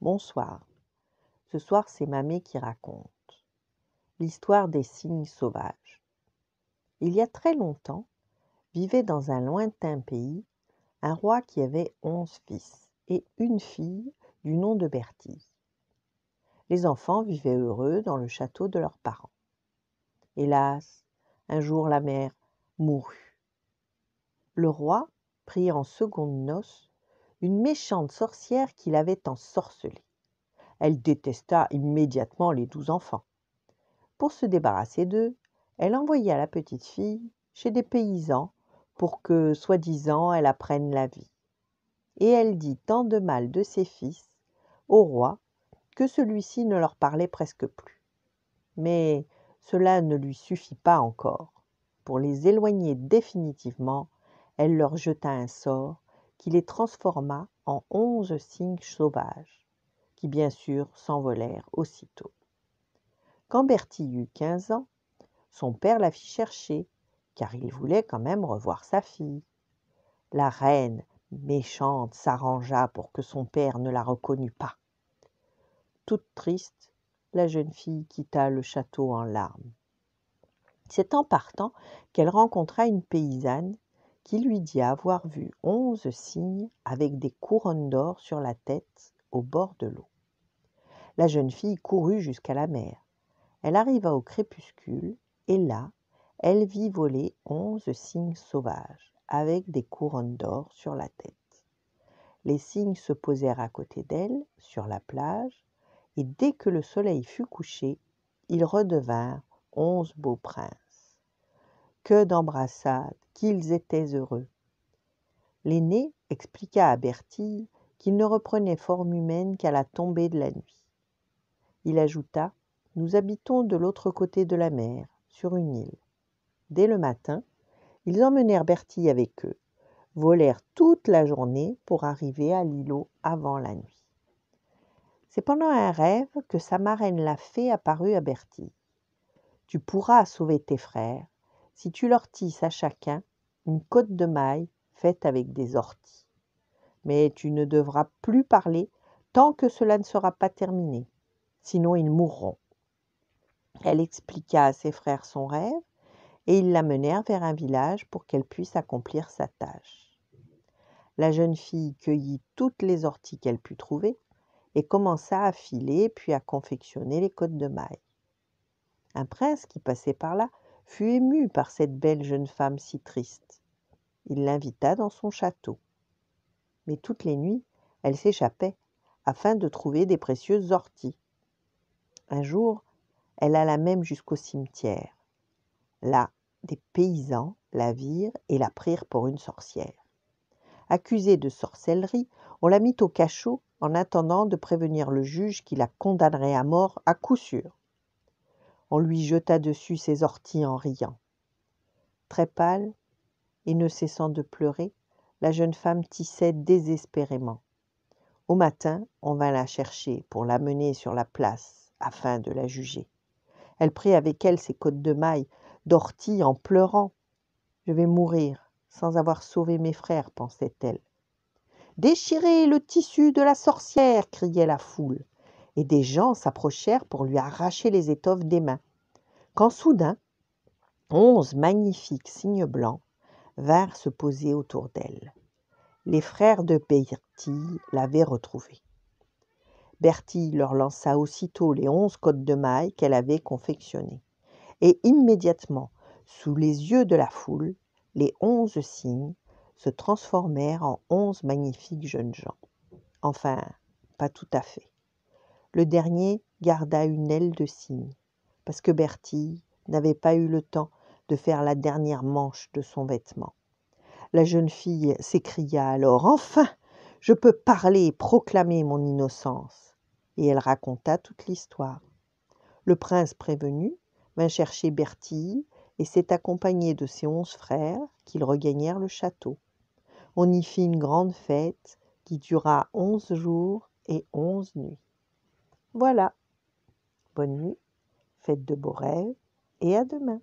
Bonsoir. Ce soir, c'est Mamé qui raconte l'histoire des signes sauvages. Il y a très longtemps, vivait dans un lointain pays un roi qui avait onze fils et une fille du nom de Bertie Les enfants vivaient heureux dans le château de leurs parents. Hélas, un jour la mère mourut. Le roi prit en seconde noces, une méchante sorcière qui l'avait ensorcelée. Elle détesta immédiatement les douze enfants. Pour se débarrasser d'eux, elle envoya la petite fille chez des paysans pour que, soi-disant, elle apprenne la vie. Et elle dit tant de mal de ses fils au roi que celui-ci ne leur parlait presque plus. Mais cela ne lui suffit pas encore. Pour les éloigner définitivement, elle leur jeta un sort qui les transforma en onze cygnes sauvages, qui bien sûr s'envolèrent aussitôt. Quand Bertie eut quinze ans, son père la fit chercher, car il voulait quand même revoir sa fille. La reine, méchante, s'arrangea pour que son père ne la reconnût pas. Toute triste, la jeune fille quitta le château en larmes. C'est en partant qu'elle rencontra une paysanne qui lui dit avoir vu onze cygnes avec des couronnes d'or sur la tête au bord de l'eau. La jeune fille courut jusqu'à la mer. Elle arriva au crépuscule, et là, elle vit voler onze cygnes sauvages, avec des couronnes d'or sur la tête. Les cygnes se posèrent à côté d'elle, sur la plage, et dès que le soleil fut couché, ils redevinrent onze beaux princes que d'embrassades, qu'ils étaient heureux. L'aîné expliqua à Bertille qu'il ne reprenait forme humaine qu'à la tombée de la nuit. Il ajouta Nous habitons de l'autre côté de la mer, sur une île. Dès le matin, ils emmenèrent Bertille avec eux, volèrent toute la journée pour arriver à l'îlot avant la nuit. C'est pendant un rêve que sa marraine la fée apparut à Bertille. Tu pourras sauver tes frères, si tu leur tisses à chacun une cotte de maille faite avec des orties. Mais tu ne devras plus parler tant que cela ne sera pas terminé, sinon ils mourront. Elle expliqua à ses frères son rêve, et ils l'amenèrent vers un village pour qu'elle puisse accomplir sa tâche. La jeune fille cueillit toutes les orties qu'elle put trouver, et commença à filer puis à confectionner les côtes de maille. Un prince qui passait par là fut ému par cette belle jeune femme si triste. Il l'invita dans son château. Mais toutes les nuits, elle s'échappait afin de trouver des précieuses orties. Un jour, elle alla même jusqu'au cimetière. Là, des paysans la virent et la prirent pour une sorcière. Accusée de sorcellerie, on la mit au cachot en attendant de prévenir le juge qui la condamnerait à mort à coup sûr on lui jeta dessus ses orties en riant. Très pâle et ne cessant de pleurer, la jeune femme tissait désespérément. Au matin, on vint la chercher pour l'amener sur la place afin de la juger. Elle prit avec elle ses côtes de maille d'ortie en pleurant. Je vais mourir sans avoir sauvé mes frères, pensait-elle. Déchirez le tissu de la sorcière criait la foule et des gens s'approchèrent pour lui arracher les étoffes des mains, quand soudain onze magnifiques cygnes blancs vinrent se poser autour d'elle. Les frères de Bertie l'avaient retrouvée. Bertie leur lança aussitôt les onze côtes de mailles qu'elle avait confectionnées, et immédiatement, sous les yeux de la foule, les onze cygnes se transformèrent en onze magnifiques jeunes gens. Enfin, pas tout à fait. Le dernier garda une aile de cygne, parce que Bertille n'avait pas eu le temps de faire la dernière manche de son vêtement. La jeune fille s'écria alors Enfin je peux parler et proclamer mon innocence. Et elle raconta toute l'histoire. Le prince prévenu vint chercher Bertille et s'est accompagné de ses onze frères qu'ils regagnèrent le château. On y fit une grande fête qui dura onze jours et onze nuits. Voilà. Bonne nuit, faites de beaux rêves et à demain.